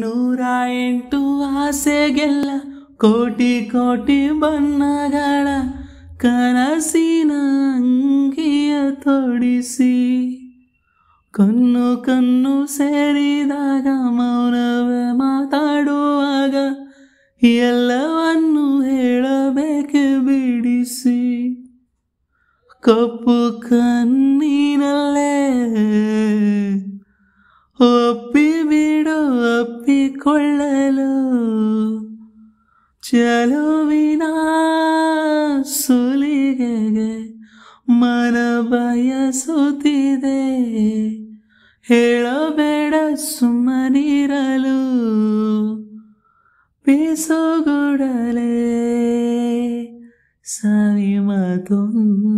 ನೂರ ಎಂಟು ಆಸೆಗೆಲ್ಲ ಕೋಟಿ ಕೋಟಿ ಬಣ್ಣಗಳ ಕನಸಿನ ಅಂಗಿಯ ತೊಡಿಸಿ ಕಣ್ಣು ಕಣ್ಣು ಸೇರಿದಾಗ ಮೌನವೇ ಮಾತಾಡುವಾಗ ಎಲ್ಲವನ್ನು ಹೇಳಬೇಕು ಬಿಡಿಸಿ ಕಪ್ಪು ಕಣ್ಣಿನಲ್ಲೇ ಕೊಳ್ಳಲು ಚಲುವಿನ ಸುಲಿಗೆಗೆ ಮನ ಬಯಸುತ್ತಿದೆ ಹೇಳಬೇಡ ಸುಮ್ಮನಿರಲು ಬೇಸೋಗೊಡಲೆ ಸವಿ